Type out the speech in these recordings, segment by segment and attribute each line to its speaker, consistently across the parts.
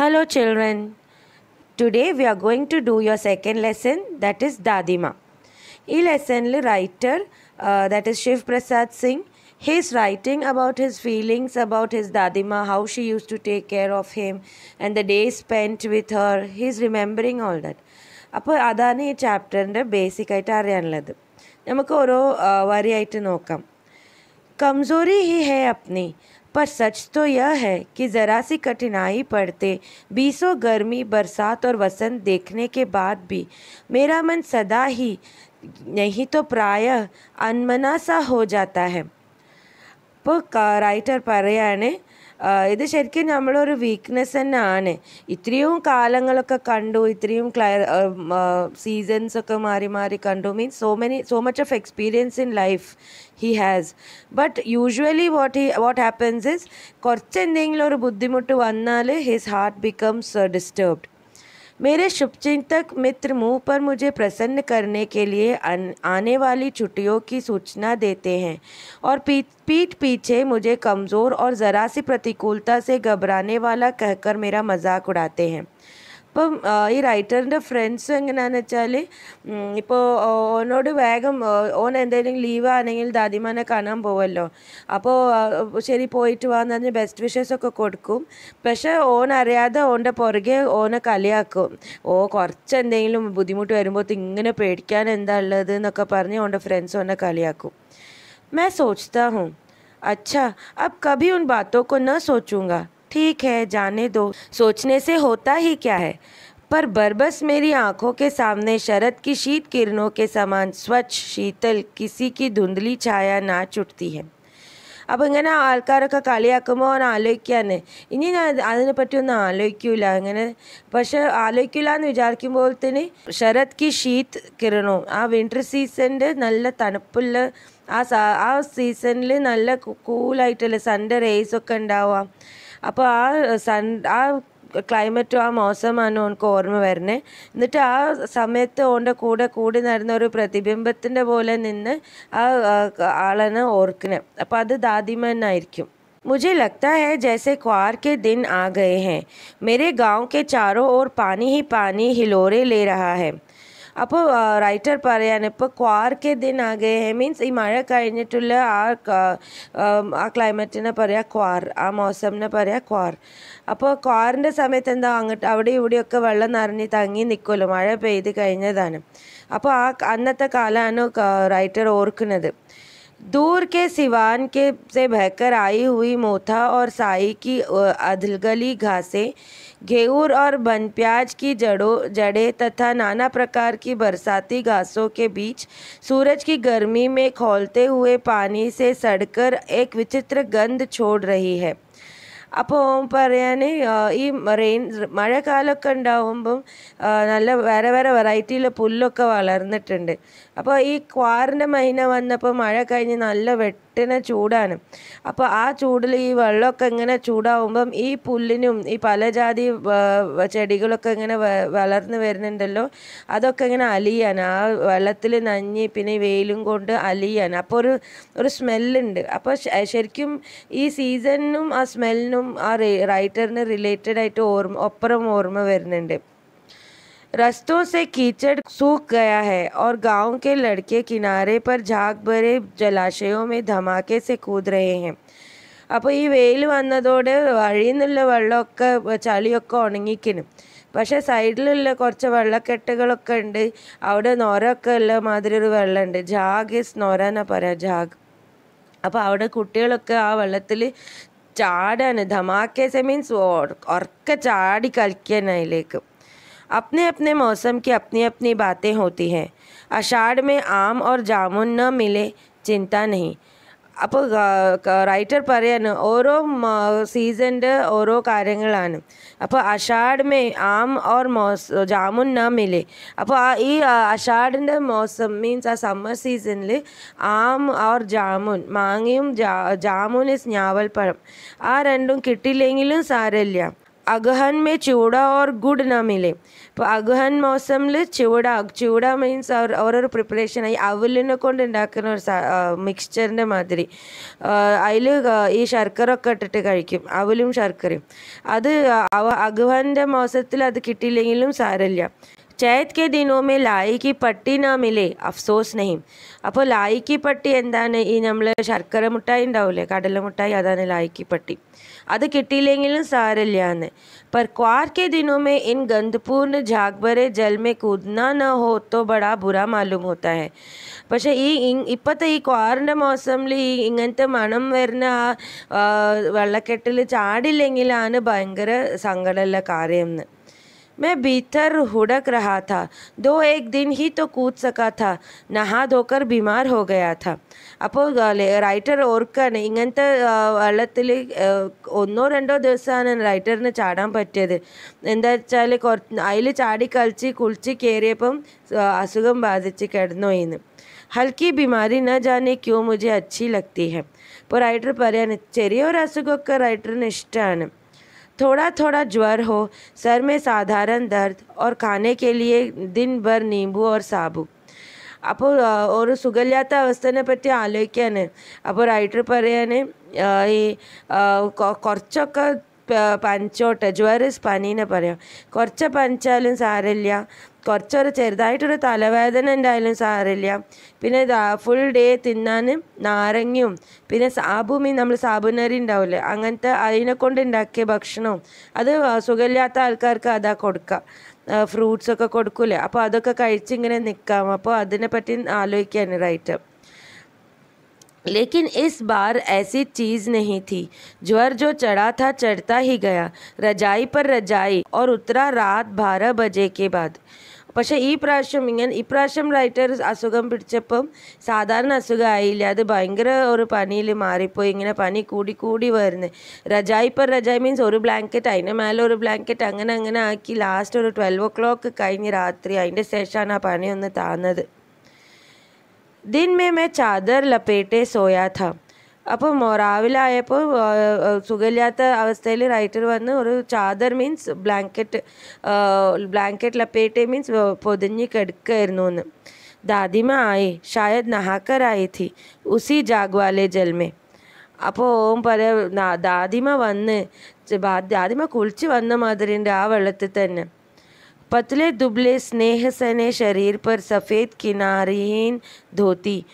Speaker 1: Hello children. Today we are going to do your second lesson that is Dadima. This lesson the writer that is Shiv Prasad Singh. He is writing about his feelings about his Dadima, how she used to take care of him and the days spent with her. He is remembering all that. അപ്പോൾ അതാണ് ഈ ചാപ്റ്ററിൻ്റെ basic ആയിട്ട് അറിയാനുള്ളത് നമുക്ക് ഓരോ വരിയായിട്ട് നോക്കാം കംസോറി he ഹേ അപ്നി पर सच तो यह है कि ज़रा सी कठिनाई पड़ते बीसों गर्मी बरसात और वसंत देखने के बाद भी मेरा मन सदा ही नहीं तो प्रायः अनमना सा हो जाता है पर राइटर पर्याय ने ഇത് ശരിക്കും നമ്മളൊരു വീക്ക്നെസ് തന്നെയാണ് ഇത്രയും കാലങ്ങളൊക്കെ കണ്ടു ഇത്രയും ക്ലയർ സീസൺസ് ഒക്കെ മാറി മാറി കണ്ടു means so many so much of experience in life he has but usually what he what happens is കുറച്ച് എന്തെങ്കിലും ഒരു ബുദ്ധിമുട്ട് വന്നാൽ ഹിസ് ഹാർട്ട് ബിക്കംസ് ഡിസ്റ്റർബ്ഡ് मेरे शुभचिंतक मित्र मुँह पर मुझे प्रसन्न करने के लिए आने वाली छुट्टियों की सूचना देते हैं और पीठ पीठ पीछे मुझे कमज़ोर और ज़रा सी प्रतिकूलता से घबराने वाला कहकर मेरा मजाक उड़ाते हैं അപ്പം ഈ റൈറ്ററിൻ്റെ ഫ്രണ്ട്സ് എങ്ങനെയാന്ന് വെച്ചാൽ ഇപ്പോൾ ഓനോട് വേഗം ഓൻ എന്തെങ്കിലും ലീവ് ആണെങ്കിൽ ദാദിമാനെ കാണാൻ പോവല്ലോ അപ്പോൾ ശരി പോയിട്ട് വാന്ന് പറഞ്ഞ് ബെസ്റ്റ് വിഷസ് ഒക്കെ കൊടുക്കും പക്ഷേ ഓൻ അറിയാതെ ഓൻ്റെ പുറകെ ഓനെ കളിയാക്കും ഓ കുറച്ച് എന്തെങ്കിലും ബുദ്ധിമുട്ട് വരുമ്പോൾ ഇങ്ങനെ പേടിക്കാൻ എന്താ ഉള്ളത് എന്നൊക്കെ പറഞ്ഞ് ഓൻ്റെ ഫ്രണ്ട്സ് ഓനെ കളിയാക്കും मैं सोचता हूँ अच्छा अब कभी उन बातों को सोचूंगा ठीक है जाने दो सोचने से होता ही क्या है पर बरबस मेरी आंखों के सामने शरद की शीत किरणों के समान स्वच्छ शीतल किसी की धुंधली छाया ना चुटती है അപ്പം ഇങ്ങനെ ആൾക്കാരൊക്കെ കളിയാക്കുമ്പോൾ അവൻ ആലോചിക്കാന്ന് ഇനി ഞാൻ അതിനെപ്പറ്റിയൊന്നും ആലോചിക്കൂല അങ്ങനെ പക്ഷെ ആലോചിക്കില്ല എന്ന് വിചാരിക്കുമ്പോൾ തന്നെ ശരത് കി ഷീത്ത് കിരണവും ആ വിൻ്റർ സീസണിൻ്റെ നല്ല തണുപ്പുള്ള ആ ആ സീസണിൽ നല്ല കൂളായിട്ടുള്ള സൺഡേ റേയ്സൊക്കെ ഉണ്ടാവുക അപ്പോൾ ആ സൺ ആ ക്ലൈമറ്റും ആ മോശമാണ് ഓനക്ക് ഓർമ്മ വരുന്നത് എന്നിട്ട് ആ സമയത്ത് ഓൻ്റെ കൂടെ കൂടി നടന്ന ഒരു പ്രതിബിംബത്തിൻ്റെ പോലെ നിന്ന് ആ ആളാണ് ഓർക്കുന്നത് അപ്പോൾ അത് ദാദിമനായിരിക്കും मुझे लगता है जैसे क्वार के दिन आ गए हैं मेरे गांव के चारों ओर पानी ही पानी हिलोरे ले रहा है അപ്പോൾ റൈറ്റർ പറയാണ് ഇപ്പോൾ ക്വാർക്കെ ദിൻ ആകെ മീൻസ് ഈ മഴ കഴിഞ്ഞിട്ടുള്ള ആ ആ ക്ലൈമറ്റിനെ പറയാ ക്വാർ ആ മോസമിനെ പറയാ ക്വാർ അപ്പോൾ ക്വാറിൻ്റെ സമയത്ത് എന്താ അങ്ങോട്ട് അവിടെ ഇവിടെയൊക്കെ വെള്ളം നിറഞ്ഞ് തങ്ങി നിൽക്കുമല്ലോ മഴ പെയ്ത് കഴിഞ്ഞതാണ് അപ്പോൾ ആ അന്നത്തെ കാലമാണ് റൈറ്റർ ഓർക്കുന്നത് दूर के सिवान के से बहकर आई हुई मोथा और साई की अधलगली घासें घेऊर और बन प्याज की जड़ों जड़े तथा नाना प्रकार की बरसाती घासों के बीच सूरज की गर्मी में खोलते हुए पानी से सड़कर एक विचित्र गंध छोड़ रही है അപ്പോൾ പറയുകയാണ് ഈ റെയിൻ മഴക്കാലമൊക്കെ ഉണ്ടാവുമ്പം നല്ല വേറെ വേറെ വെറൈറ്റിയിലെ പുല്ലൊക്കെ വളർന്നിട്ടുണ്ട് അപ്പോൾ ഈ ക്വാറിൻ്റെ മഹിന വന്നപ്പോൾ മഴ കഴിഞ്ഞ് നല്ല വെട്ടിന ചൂടാണ് അപ്പോൾ ആ ചൂടിൽ ഈ വെള്ളമൊക്കെ ഇങ്ങനെ ചൂടാവുമ്പം ഈ പുല്ലിനും ഈ പലജാതി ചെടികളൊക്കെ ഇങ്ങനെ വളർന്നു വരുന്നുണ്ടല്ലോ അതൊക്കെ ഇങ്ങനെ അലിയാണ് ആ വെള്ളത്തിൽ നഞ്ഞി പിന്നെ വെയിലും കൊണ്ട് അലിയാണ് അപ്പോൾ ഒരു ഒരു സ്മെല്ലുണ്ട് അപ്പോൾ ശരിക്കും ഈ സീസണിനും ആ സ്മെല്ലിനും ആ റൈറ്ററിന് റിലേറ്റഡ് ആയിട്ട് ഓർമ്മ ഒപ്പുറം ഓർമ്മ വരുന്നുണ്ട് रस्तों से कीचड़ सूख गया है और गांव के लड़के किनारे पर झाग भरे जलाशयों में धमाके से कूद रहे हैं അപ്പോൾ ഈ വെയിൽ വന്നതോടെ വഴിയിൽ നിന്നുള്ള വെള്ളമൊക്കെ ചളിയൊക്കെ ഉണങ്ങിക്കിനും പക്ഷേ സൈഡിലുള്ള കുറച്ച് വെള്ളക്കെട്ടുകളൊക്കെ ഉണ്ട് അവിടെ നൊരൊക്കെ ഉള്ള മാതിരി ഒരു വെള്ളമുണ്ട് ജാഗ് നൊരന പറയാം ജാഗ് അപ്പോൾ അവിടെ കുട്ടികളൊക്കെ ആ വെള്ളത്തിൽ ചാടാണ് ധമാക്കേസെ മീൻസ് ഉറക്കെ ചാടി കളിക്കാൻ അതിലേക്ക് अपने अपने मौसम की अपनी अपनी बातें होती हैं अषाढ़ में आम और जामुन न मिले चिंता नहीं अब राइटर पर ओरों सीजन ओरों कार्य अब अषाढ़ में आम और मौस जामुन न मिले अब ई अषाढ़ मौसम मीन आ सम सीसन आम और जामुन मांग जा, जामुन इस न्यावल पड़म आ रूम कल सार अगहन में चिवड़ा और गुड़ न मिले ഇപ്പോൾ അഗഹൻ മോസമിൽ ചുവട ചുവട മീൻസ് അവർ ഓരോരോ പ്രിപ്പറേഷൻ ഈ അവലിനെ കൊണ്ട് ഉണ്ടാക്കുന്ന ഒരു മിക്സ്ചറിൻ്റെ മാതിരി അതിൽ ഈ ശർക്കര ഒക്കെ ഇട്ടിട്ട് കഴിക്കും അവലും ശർക്കരയും അത് അഗഹൻ്റെ മോസത്തിൽ അത് കിട്ടിയില്ലെങ്കിലും സാരമില്ല ചൈത് കെ ദിനോമേ ലായിക്ക് പട്ടി നാമില്ലേ അഫ്സോസ് നെഹിം അപ്പോൾ ലായിക്ക് പട്ടി എന്താണ് ഈ നമ്മൾ ശർക്കര മുട്ടായി ഉണ്ടാവില്ലേ കടല മുട്ടായി അതാണ് ലായിക്ക് പട്ടി ಅದ ಕೆಟ್ಟಿಲ್ಲೇಂಗಿಲ ಸಾರಲ್ಯಾನ ಪರ್ಕ್ವಾರ ಕೇ ದಿನೋಮೆ ಇನ್ ಗಂಧಪೂರ್ಣ ಜಾಗಬರೆ ಜಲ್ಮೆ ಕೂದ್ನಾ ನ ಹೋ ತೋ ಬಡಾ ಬುರಾ ಮಾಲುಮ್ ಹೋತಾ ಹೈ ಪಶೇ ಈ ಇಪ್ಪತೈ ಕೋಆರ್ನೆ ಮೋಸಂ ಲೀ ಇಂಗಂತ ಮಣಂ ವರ್ನ ವಳ್ಳಕೆಟ್ಟಲ್ ಚಾಡಿಲ್ಲೇಂಗಿಲ ಆನ ಬೈಂಗರೆ ಸಂಗಡಲ್ಲ ಕಾರ್ಯೆ ಮೈ ಬೀಥರ್ ಹುಡಕ್ ರಹಾ ಥಾ ದೋ ಏಕ್ ದಿನ ಹಿ ತೋ ಕೂತ್ ಸಕಾ ಥಾ ನಹಾ ಧೋಕರ್ બીಮಾರ್ ಹೋ ಗಯಾ ಥಾ അപ്പോൾ ഗാല റൈറ്റർ ഓർക്കനെ ഇംഗന്ത വള്ളത്തിൽ ഒന്നോ രണ്ടോ ദിവസം ആണ് റൈറ്ററിനെ ചാടാൻ പറ്റിയത് എന്താ വെച്ചാൽ ആയിലെ ചാടി കഴുചി കുഴിയയപ്പം അസുഖം ബാധിച്ച് കിടന്നോയിന്ന് ഹൽക്കി ബിമാരി ന jaane क्यों मुझे अच्छी लगती है पर റൈറ്റർ पर्याय ചെറിയ അസുഖൊക്കെ റൈറ്ററിന് ഇഷ്ടാണ് थोड़ा थोड़ा ज्वर हो सर में साधारण दर्द और खाने के लिए दिन भर नींबू और साब അപ്പോൾ ഒരു സുഖമില്ലാത്ത അവസ്ഥനെ പറ്റി ആലോചിക്കാൻ അപ്പോൾ റൈറ്റർ പറയാൻ ഈ കുറച്ചൊക്കെ പനിച്ചോട്ടെ ജ്വറിസ് പനീനെ പറയാം കുറച്ച് പനിച്ചാലും സാരമില്ല കുറച്ചൊരു ചെറുതായിട്ടൊരു തലവേദന ഉണ്ടായാലും സാരമില്ല പിന്നെ ഫുൾ ഡേ തിന്നാൻ നാരങ്ങയും പിന്നെ സാബുമീൻ നമ്മൾ സാബുനരി ഉണ്ടാവില്ലേ അങ്ങനത്തെ അതിനെ കൊണ്ട് ഉണ്ടാക്കിയ ഭക്ഷണവും അത് സുഖമില്ലാത്ത ആൾക്കാർക്ക് അതാ കൊടുക്കുക फ्रूट्स ओके കൊടുக்குலே அப்ப அதக்க கழிச்சி இங்க நிக்காம் அப்ப அதின பத்தியானாலாய்க்கேன ரைட்ம் லேக்கின் இஸ் பார் ਐசை चीज नहीं थी ज्वर जो चढ़ा था चढ़ता ही गया रजाई पर रजाई और उतरा रात 12 बजे के बाद പക്ഷേ ഈ പ്രാവശ്യം ഇങ്ങനെ ഇപ്രാവശ്യം റൈറ്റർ അസുഖം പിടിച്ചപ്പം സാധാരണ അസുഖമായില്ല അത് ഭയങ്കര ഒരു പനിയിൽ മാറിപ്പോയി ഇങ്ങനെ പനി കൂടി കൂടി വരുന്നത് രജായി പെർ രജായി മീൻസ് ഒരു ബ്ലാങ്കറ്റ് അതിൻ്റെ മേലെ ഒരു ബ്ലാങ്കറ്റ് അങ്ങനെ അങ്ങനെ ആക്കി ലാസ്റ്റ് ഒരു ട്വൽവ് ഒ ക്ലോക്ക് കഴിഞ്ഞ് രാത്രി അതിൻ്റെ ശേഷമാണ് ആ പനി ഒന്ന് താന്നത് दिन में मैं चादर लपेटे सोया था अब रहा आयो सूखल रईटर वन और चादर मीन ब्लैंकट ब्लैंकट लपेटे मीन पुदू दादी में आई शायद नहाकर आई थी उसी जाग वाले जल में अब ओम पर दादीम वन दादीम कुछ वन मदर आ वे पतले दुबले स्नेह सने शरीर पर सफेद किनारीन धोती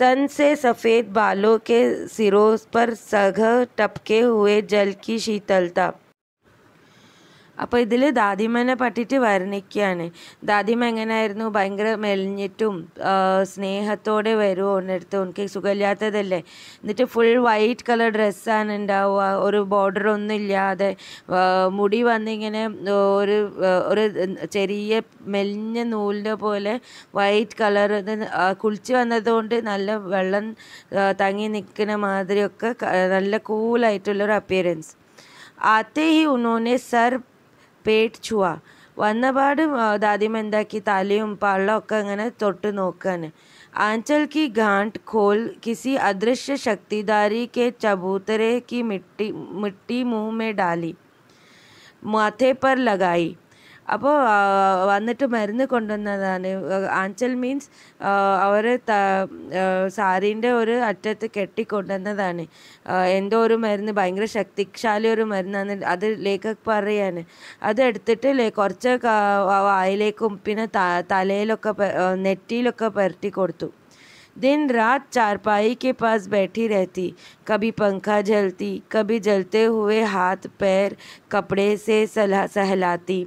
Speaker 1: सन से सफ़ेद बालों के सिरों पर सघ टपके हुए जल की शीतलता അപ്പോൾ ഇതിൽ ദാദിമനെ പറ്റിയിട്ട് വർണ്ണിക്കുകയാണ് ദാദിമ എങ്ങനെയായിരുന്നു ഭയങ്കര മെലിഞ്ഞിട്ടും സ്നേഹത്തോടെ വരുമോ ഒന്നെടുത്ത് എനിക്ക് സുഖമില്ലാത്തതല്ലേ എന്നിട്ട് ഫുൾ വൈറ്റ് കളർ ഡ്രസ്സാണ് ഉണ്ടാവുക ഒരു ബോർഡർ ഒന്നും ഇല്ലാതെ മുടി വന്നിങ്ങനെ ഒരു ഒരു ചെറിയ മെലിഞ്ഞ നൂലിൻ്റെ പോലെ വൈറ്റ് കളർ കുളിച്ച് വന്നതുകൊണ്ട് നല്ല വെള്ളം തങ്ങി നിൽക്കുന്ന മാതിരിയൊക്കെ നല്ല കൂളായിട്ടുള്ളൊരു അപ്പിയറൻസ് ആത്തേ ഹി ഉന്നോനെ സർ पेट चुआ വന്നപാട് ദാദിമെന്താക്കി തലയും പള്ളൊക്കെ അങ്ങനെ तुट നോക്കാൻ आंचल की गांठ खोल किसी अदृश्य शक्तिधारी के चबूतरे की मिट्टी मिट्टी मुंह में डाली माथे पर लगाई അപ്പോൾ വന്നിട്ട് മരുന്ന് കൊണ്ടുവന്നതാണ് ആഞ്ചൽ മീൻസ് അവർ സാരീൻ്റെ ഒരു അറ്റത്ത് കെട്ടി കൊണ്ടുവന്നതാണ് എന്തോ ഒരു മരുന്ന് ഭയങ്കര ശക്തിശാലി ഒരു മരുന്നാണ് അത് ലേഖക് പറയാണ് അതെടുത്തിട്ട് കുറച്ച് വായിലേക്കും പിന്നെ തലയിലൊക്കെ നെറ്റിയിലൊക്കെ പരട്ടി കൊടുത്തു दिन रात चारपाई के पास बैठी रहती कभी पंखा झलती कभी जलते हुए हाथ पैर कपड़े से सहलाती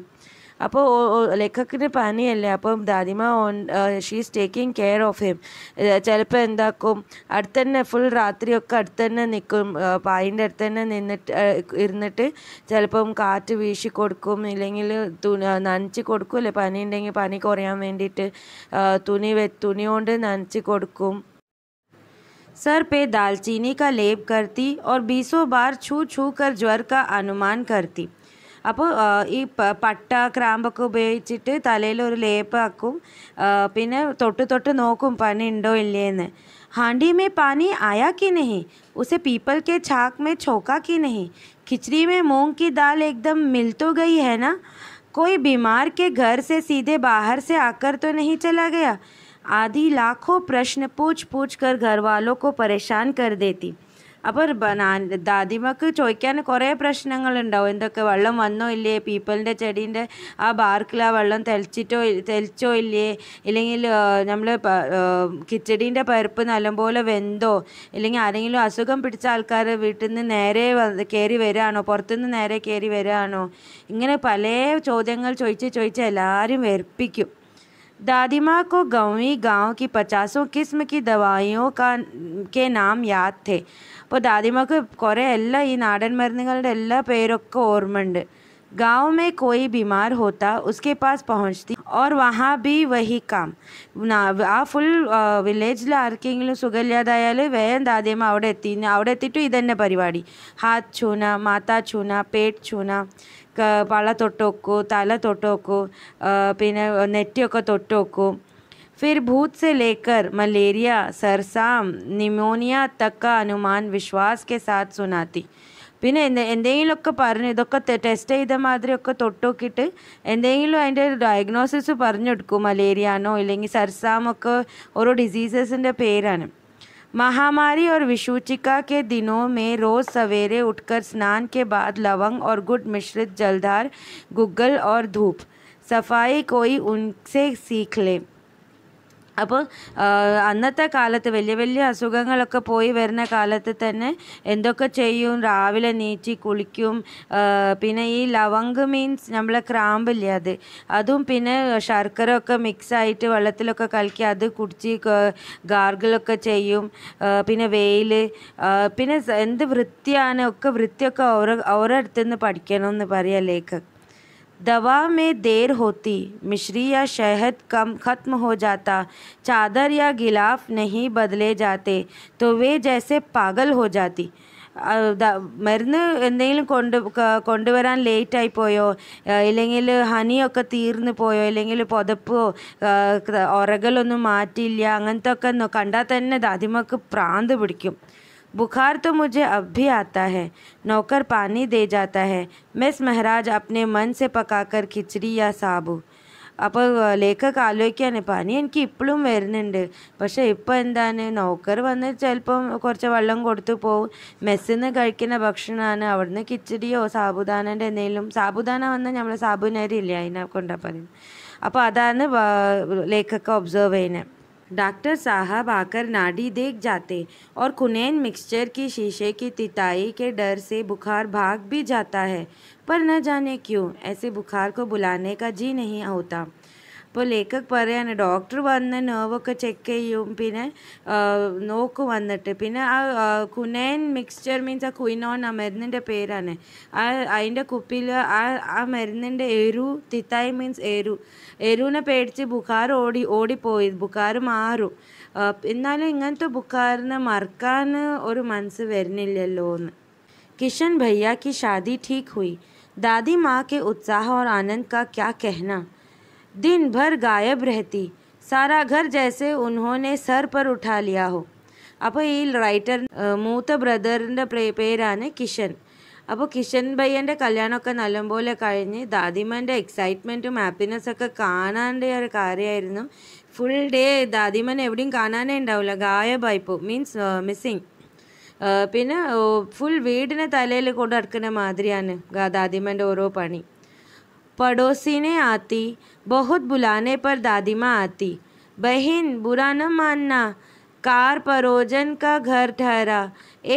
Speaker 1: അപ്പോൾ ലെക്കൊക്കെ പനിയല്ലേ അപ്പം ദാദിമ on she's taking care of him ചിലപ്പോൾ എന്താക്കും അടുത്ത് തന്നെ ഫുൾ രാത്രിയൊക്കെ അടുത്ത് തന്നെ നിൽക്കും പായിൻ്റെ അടുത്ത് തന്നെ നിന്നിട്ട് ഇരുന്നിട്ട് ചിലപ്പം കാറ്റ് വീശി കൊടുക്കും ഇല്ലെങ്കിൽ തുണി നനച്ച് കൊടുക്കുമല്ലേ പനി ഉണ്ടെങ്കിൽ പനി കുറയാൻ വേണ്ടിയിട്ട് തുണി വെ തുണി കൊണ്ട് നനച്ച് കൊടുക്കും सर पे दालचीनी का लेप करती और बीसों बार छू छू कर ज्वर का अनुमान करती अब ई पट ക്രാമ്പൊക്കെ उपयोग तल ഒരു तुट പിന്നെ തൊട്ട് തൊട്ട് നോക്കും हांडी में पानी आया कि नहीं उसे पीपल के छाक में छोका कि नहीं खिचड़ी में मूंग की दाल एकदम मिल तो गई है ना कोई बीमार के घर से सीधे बाहर से आकर तो नहीं चला गया आधी लाखों प्रश्न पूछ पूछ कर घर वालों को परेशान कर देती അപ്പോൾ ദാദിമക്ക് ചോദിക്കാൻ കുറേ പ്രശ്നങ്ങളുണ്ടാവും എന്തൊക്കെ വെള്ളം വന്നോ ഇല്ലേ പീപ്പലിൻ്റെ ചെടീൻ്റെ ആ ബാർക്കിൽ ആ വെള്ളം തെളിച്ചിട്ടോ തെളിച്ചോ ഇല്ലേ ഇല്ലെങ്കിൽ നമ്മൾ കിച്ചടീൻ്റെ പരിപ്പ് നല്ലപോലെ വെന്തോ ഇല്ലെങ്കിൽ ആരെങ്കിലും അസുഖം പിടിച്ച ആൾക്കാർ വീട്ടിൽ നിന്ന് നേരെ കയറി വരാണോ പുറത്തുനിന്ന് നേരെ കയറി വരാണോ ഇങ്ങനെ പല ചോദ്യങ്ങൾ ചോദിച്ച് ചോദിച്ച് എല്ലാവരും വെറുപ്പിക്കും ദാദിമാ ഗൗവി गाँवी गांव की पचासों किस्म की दवाइयों का के नाम याद थे ಅದಾದಿಮಕ್ಕೆ ಕೊರೆ ಎಲ್ಲ ಈ ನಾಡನ್ ಮರ್ನಗಳೆಲ್ಲ ಪೇರಕ್ಕೆ ಓರ್ಮಂಡ್ گاವume ਕੋਈ બીમાર ہوتا ਉਸके पास पहुंचती और वहां भी वही काम ಆ ಫುಲ್ ವಿಲೇಜ್ ಲಾ ಅರ್ಕಿಂಗಿಲು ಸುಗಲ್ಯಾದಾयाल ವೇಯನ್ ದಾಾದಿಮ ಅವಡೆ ಎತ್ತಿ ಅವಡೆ ಎತ್ತಿ ಇದನ್ನ ಪರಿವಾಡಿ हात ಚೋನಾ માતા ಚೋನಾ ಪೇಟ್ ಚೋನಾ ಕಪಾಳ ತೊಟೋಕೊ ತಾಲ ತೊಟೋಕೊ പിന്നെ ನೆತ್ತಿಯಕ್ಕ ತೊಟೋಕೊ फिर भूत से लेकर मलेरिया सरसाम निमोनिया तक का अनुमान विश्वास के साथ सुनाती पर टेस्ट मादरीटे ए डयग्नोसीस पर मलरियानो इले सरसाम और डिजीसेसी पेरान महामारी और विशुचिका के दिनों में रोज सवेरे उठकर स्नान के बाद लवंग और गुड़ मिश्रित जलधार गुग्गल और धूप सफाई कोई उनसे सीख ले അപ്പോൾ അന്നത്തെ കാലത്ത് വലിയ വലിയ അസുഖങ്ങളൊക്കെ പോയി വരുന്ന കാലത്ത് തന്നെ എന്തൊക്കെ ചെയ്യും രാവിലെ നീറ്റി കുളിക്കും പിന്നെ ഈ ലവങ്ക് മീൻസ് നമ്മളെ ക്രാമ്പില്ലേ അത് അതും പിന്നെ ശർക്കര ഒക്കെ മിക്സ് ആയിട്ട് വെള്ളത്തിലൊക്കെ കലക്കി അത് കുടിച്ച് ഗാർഗിളൊക്കെ ചെയ്യും പിന്നെ വെയിൽ പിന്നെ എന്ത് വൃത്തിയാണ് ഒക്കെ വൃത്തിയൊക്കെ ഓരോ ഓരോ അടുത്തുനിന്ന് പഠിക്കണമെന്ന് പറയാം ലേഖക് दवा में देर होती मिश्री या शहद कम खत्म हो जाता चादर या गिलाफ नहीं बदले जाते तो वे जैसे पागल हो जाती മരുന്ന് എന്തെങ്കിലും കൊണ്ട് കൊണ്ടുവരാൻ പോയോ ഇല്ലെങ്കിൽ ഹണിയൊക്കെ തീർന്നു പോയോ ഇല്ലെങ്കിൽ പുതപ്പോ ഉറകലൊന്നും മാറ്റിയില്ല അങ്ങനത്തെ ഒക്കെ കണ്ടാൽ തന്നെ അതിമക്ക് പ്രാന്ത് പിടിക്കും बुखार तो मुझे अब भी आता है नौकर पानी दे जाता है मिस महराज अपने मन से पकाकर खिचड़ी या साबु अब लेखक आलोक्य पानी एन की इपड़ पशे इंदा नौकर वन चल कुछ वो मेस भाना अवड़े खिचड़ियो साबुदान साबुदान वह ना साबुन अब अदान लेखक ओब्सर्वे डॉक्टर साहब आकर नाडी देख जाते और खुनैन मिक्सचर की शीशे की तिताई के डर से बुखार भाग भी जाता है पर न जाने क्यों ऐसे बुखार को बुलाने का जी नहीं होता അപ്പോൾ ലേഖക് പറയാണ് ഡോക്ടർ വന്ന് നേർവൊക്കെ ചെക്ക് ചെയ്യും പിന്നെ നോക്കും വന്നിട്ട് പിന്നെ ആ കുനൈൻ മിക്സ്ചർ മീൻസ് ആ കുയിനോൺ ആ മരുന്നിൻ്റെ പേരാണ് ആ അതിൻ്റെ കുപ്പിയിൽ ആ ആ മരുന്നിൻ്റെ എരു തിത്തായി മീൻസ് എരു എരുവിനെ പേടിച്ച് ബുഖാർ ഓടി ഓടിപ്പോയി ബുഖാർ മാറും എന്നാലും ഇങ്ങനത്തെ ബുക്കാറിന് മറക്കാൻ ഒരു മനസ്സ് വരുന്നില്ലല്ലോ എന്ന് കിഷൻ भैया ഷാദി शादी ഹുയി ദാദി മാക്ക് ഉത്സാഹം के उत्साह और आनंद का दिन भर गायब रहती सारा घर जैसे ഉൻഹോനെ സർ പർ ഉഠാ ലിയാ ഹോ അപ്പോൾ ഈ റൈറ്റർ മൂത്ത ബ്രദറിൻ്റെ പേരാണ് കിഷൻ അപ്പോൾ കിഷൻ ഭയ്യൻ്റെ കല്യാണമൊക്കെ നല്ലപോലെ കഴിഞ്ഞ് ദാദിമൻ്റെ എക്സൈറ്റ്മെൻറ്റും ഹാപ്പിനെസ്സൊക്കെ കാണാൻ്റെ ഒരു കാര്യമായിരുന്നു ഫുൾ ഡേ ദാദിമൻ എവിടെയും കാണാനേ ഉണ്ടാവില്ല ഗായബായിപ്പോ മീൻസ് മിസ്സിങ് പിന്നെ ഫുൾ വീടിനെ തലയിൽ കൊണ്ടു നടക്കുന്ന മാതിരിയാണ് ദാദിമൻ്റെ ഓരോ പണി पड़ोसी ने आती बहुत बुलाने पर दादी मां आती बहन बुरा ना मानना कार परोजन का घर ठहरा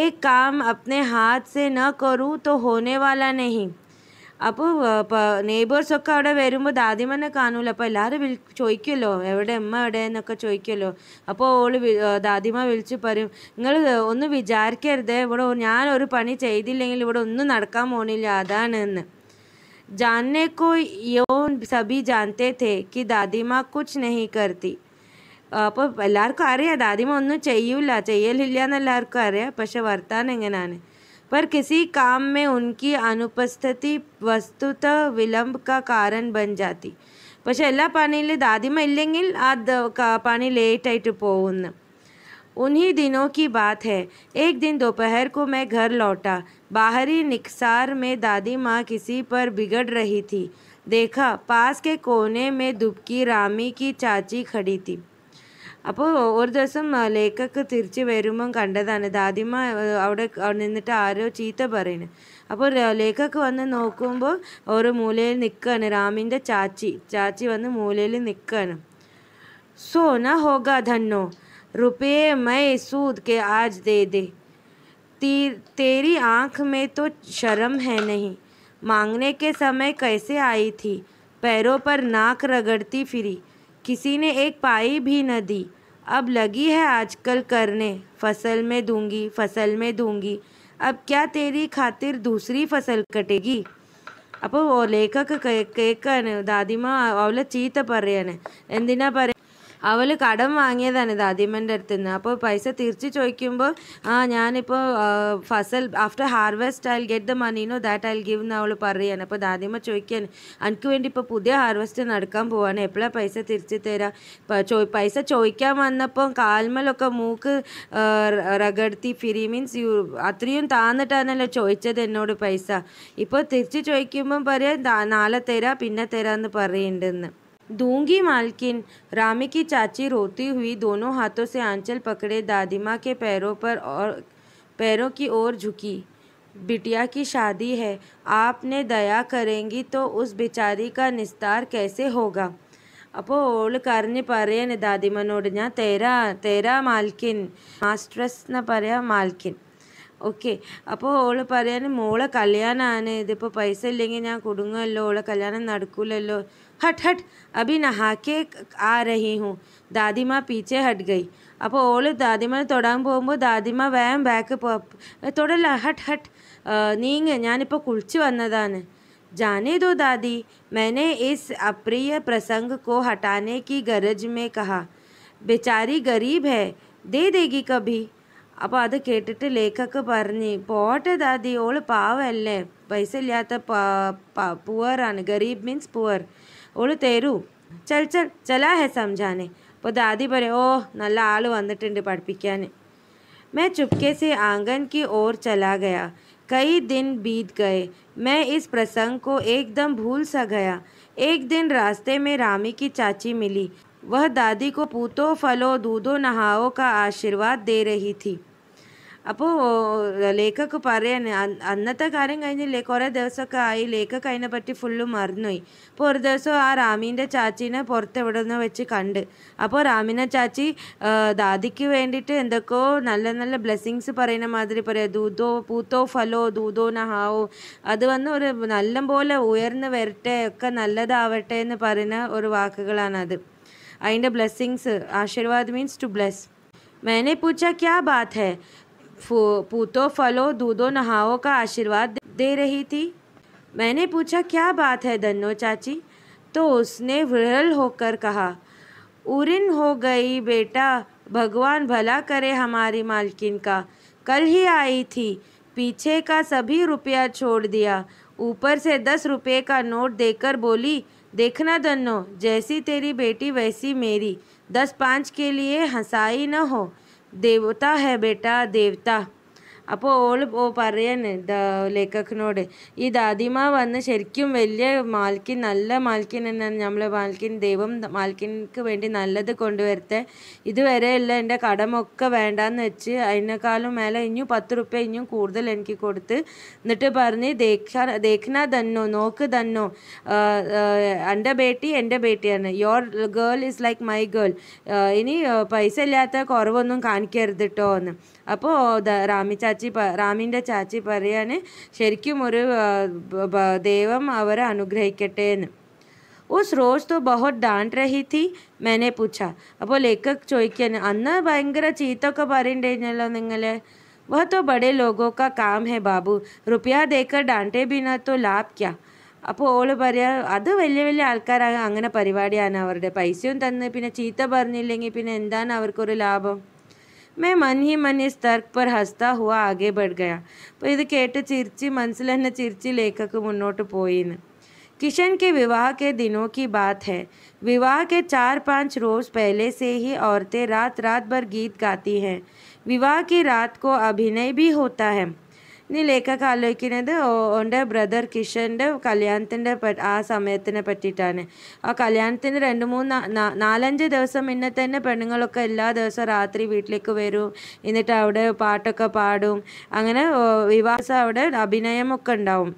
Speaker 1: एक काम अपने हाथ से ना करूं तो होने वाला नहीं अप नेबर्सొక్కട వెరుంబ దాదిమనే కానూల అప్పల్లరు వెలిచోయ్కో ఎబడే అమ్మ ఎబడేనొక్క చోయికోలో అప్పోలు దాదిమ వెలిచి పరు నులు ఒను విచారికర్దే ఎబడో నాన ఒరు పని చేదిల్లెంగి ఎబడ ఒను నడక మోని యాదానున जानने को यौन सभी जानते थे कि दादीमा कुछ नहीं करती അപ്പോൾ എല്ലാവർക്കും അറിയാം ദാദിമ ഒന്നും ചെയ്യൂല ചെയ്യലില്ല എന്ന് എല്ലാവർക്കും അറിയാം പക്ഷെ വർത്താനം എങ്ങനെയാണ് पर किसी काम में उनकी अनुपस्थिति വസ്തുത വിലംബ് കാ കാരണം ബൻ ജാത്തി പക്ഷെ എല്ലാ പണിയിലും ദാദിമ ഇല്ലെങ്കിൽ ആ പണി ലേറ്റായിട്ട് പോകുന്നു उन्हीं दिनों की बात है एक दिन दोपहर को मैं घर लौटा बाहरी निक्सार में दादी माँ किसी पर बिगड़ रही थी देखा पास के कोने में दुबकी రామీకి చాచి खड़ी थी അപ്പോൾ ഒരു ദിവസം ലേക്കൊക്കെ തിരിച്ച് വരുമ്പം കണ്ടതാണ് ദാദിമ അവിടെ നിന്നിട്ട് ആരോ ചീത്ത പറയുന്നു അപ്പോൾ ലേക്കൊക്കെ വന്ന് നോക്കുമ്പോൾ ഒരു മൂലയിൽ നിൽക്കുകയാണ് രാമിൻ്റെ ചാച്ചി ചാച്ചി വന്ന് മൂലയിൽ നിൽക്കുകയാണ് സോ ന ഹോഗ ധന്നോ റുപേ മൈ സൂദ് കെ ആജ് ദേ ദേ ती तेरी आँख में तो शर्म है नहीं मांगने के समय कैसे आई थी पैरों पर नाक रगड़ती फिरी किसी ने एक पाई भी न दी अब लगी है आजकल करने फसल में दूंगी फसल में दूंगी अब क्या तेरी खातिर दूसरी फसल कटेगी माँ ലേഖൊക്കെ चीत पर रहे हैं इन दिना पर അവൾ കടം വാങ്ങിയതാണ് ഇത് ആദ്യമൻ്റെ അടുത്ത് നിന്ന് അപ്പോൾ പൈസ തിരിച്ച് ചോദിക്കുമ്പോൾ ആ ഞാനിപ്പോൾ ഫസൽ after harvest I get the no that I give എന്ന് അവൾ പറയുകയാണ് അപ്പോൾ ദാദിമ ചോദിക്കാൻ എനിക്ക് വേണ്ടി ഇപ്പോൾ പുതിയ ഹാർവെസ്റ്റ് നടക്കാൻ പോവാണ് എപ്പോഴാണ് പൈസ തിരിച്ച് തരാം പൈസ ചോദിക്കാൻ വന്നപ്പോൾ കാൽമലൊക്കെ മൂക്ക് റഗഡത്തി ഫിരി മീൻസ് യു അത്രയും താന്നിട്ടാണല്ലോ ചോദിച്ചത് എന്നോട് പൈസ ഇപ്പോൾ തിരിച്ച് ചോദിക്കുമ്പം പറയാം നാളെ തരാം പിന്നെ തരാമെന്ന് പറയുന്നുണ്ടെന്ന് दूंगी मालकिन रामी की चाची रोती हुई दोनों हाथों से आंचल पकड़े दादीमा के पैरों पर और पैरों की ओर झुकी बिटिया की शादी है आपने दया करेंगी तो उस बेचारी का निस्तार कैसे होगा अपो ओल कर पर दादीमनोड ना तेरा तेरा मालकिन मास्टर्स न पर मालकिन ओके अब ओल पर मोड़ कल्याण आने पैसा या कुलो ओ कल्याण नकूलो हट हट अभी नहा के आ रही हूँ दादी माँ पीछे हट गई अब ओल दादी माँ तोड़ा तुड़ा दादी माँ वह बैक तुड़ल हट हट नहीं यानि कुछ वर्दान जाने दो दादी मैंने इस अप्रिय प्रसंग को हटाने की गरज में कहा बेचारी गरीब है दे देगी कभी अब अद कटिटे लेखक पोट दादी ओल पावल पैसा पुअर आने गरीब मीन पुअर उड़ तेरू चल चल चला है समझाने वो दादी बड़े ओह नल्ला आलू वंदटेंडे पड़पिक्याने मैं चुपके से आंगन की ओर चला गया कई दिन बीत गए मैं इस प्रसंग को एकदम भूल सा गया एक दिन रास्ते में रामी की चाची मिली वह दादी को पूतो फलो दूधो नहाओ का आशीर्वाद दे रही थी അപ്പോൾ ലേഖക്ക് പറയാൻ അന്നത്തെ കാര്യം കഴിഞ്ഞില്ലേ കുറേ ദിവസമൊക്കെ ആയി ലേഖക്ക് പറ്റി ഫുള്ള് മറന്നുപോയി അപ്പോൾ ഒരു ദിവസം ആ റാമീൻ്റെ ചാച്ചീനെ പുറത്ത് എവിടെ നിന്ന് വെച്ച് കണ്ട് അപ്പോൾ രാമിനെ ചാച്ചി ദാദിക്ക് വേണ്ടിയിട്ട് എന്തൊക്കെയോ നല്ല നല്ല ബ്ലെസ്സിങ്സ് പറയുന്ന മാതിരി പറയാം ദൂതോ പൂത്തോ ഫലോ ദൂതോ നഹാവോ അത് വന്ന് ഒരു നല്ല പോലെ ഉയർന്നു വരട്ടെ ഒക്കെ നല്ലതാവട്ടെ എന്ന് പറയുന്ന ഒരു വാക്കുകളാണത് അതിൻ്റെ blessings aashirwad means to bless मैंने पूछा क्या बात है पूतो फलो दूधो नहाओ का आशीर्वाद दे रही थी मैंने पूछा क्या बात है धनो चाची तो उसने विरल होकर कहा उरिन हो गई बेटा भगवान भला करे हमारी मालकिन का कल ही आई थी पीछे का सभी रुपया छोड़ दिया ऊपर से दस रुपये का नोट देकर बोली देखना धनो जैसी तेरी बेटी वैसी मेरी दस पाँच के लिए हंसाई न हो देवता है बेटा देवता അപ്പോൾ ഓൾ പറയാണ് ലേഖകനോട് ഈ ദാദിമ വന്ന് ശരിക്കും വലിയ മാൽക്കിൻ നല്ല മാൽക്കിൻ എന്നാണ് നമ്മളെ മാൽക്കിൻ ദൈവം മാൽക്കിൻക്ക് വേണ്ടി നല്ലത് കൊണ്ടുവരത്തെ ഇതുവരെയുള്ള എൻ്റെ കടമൊക്കെ വേണ്ടാന്ന് വെച്ച് അതിനേക്കാളും മേലെ ഇനിയും പത്ത് റുപ്യ ഇനിയും കൂടുതൽ എനിക്ക് കൊടുത്ത് എന്നിട്ട് പറഞ്ഞ് ദേഖന തന്നോ നോക്ക് തന്നോ എൻ്റെ ബേട്ടി എൻ്റെ ബേട്ടിയാണ് your girl is like my girl ഇനി പൈസ ഇല്ലാത്ത കുറവൊന്നും കാണിക്കരുത് കേട്ടോ എന്ന് അപ്പോൾ റാമി ചാച്ചി പ റാമിൻ്റെ ചാച്ചി പറയാണ് ശരിക്കും ഒരു ദൈവം അവരെ അനുഗ്രഹിക്കട്ടെ എന്ന് ഉസ് റോസ് തോ ബഹുത് ഡാൻഡ് രഹി തീ മേനെ പൂച്ച അപ്പോൾ ലേക്ക് ചോദിക്കാൻ അന്ന് ഭയങ്കര ചീത്തൊക്കെ പറയണ്ടല്ലോ നിങ്ങൾ വഹ തോ ബഡേ ലോകോ കാ കാം ഹെ ബാബു റുപ്യ ദേക്ക ഡാൻഡെ ബിനാ ലാബ് ക്യാ അപ്പോൾ ഓള് പറയാ അത് വലിയ വലിയ ആൾക്കാരാണ് അങ്ങനെ പരിപാടിയാണ് അവരുടെ പൈസയും തന്ന് പിന്നെ ചീത്ത പറഞ്ഞില്ലെങ്കിൽ പിന്നെ എന്താണ് അവർക്കൊരു ലാഭം मैं मन ही मन इस तर्क पर हंसता हुआ आगे बढ़ गया पर तो इद केट चिरची मनसुलहन चिरची लेखक मुन्नोट पोइन किशन के विवाह के दिनों की बात है विवाह के चार पाँच रोज़ पहले से ही औरतें रात रात भर गीत गाती हैं विवाह की रात को अभिनय भी होता है ലേഖക ആലോചിക്കുന്നത് ഓൻ്റെ ബ്രദർ കിഷൻ്റെ കല്യാണത്തിൻ്റെ ആ സമയത്തിനെ പറ്റിയിട്ടാണ് ആ കല്യാണത്തിന് രണ്ട് മൂന്ന് നാലഞ്ച് ദിവസം മുന്നേ തന്നെ പെണ്ണുങ്ങളൊക്കെ എല്ലാ ദിവസവും രാത്രി വീട്ടിലേക്ക് വരും എന്നിട്ട് അവിടെ പാട്ടൊക്കെ പാടും അങ്ങനെ വിവാസം അവിടെ അഭിനയമൊക്കെ ഉണ്ടാവും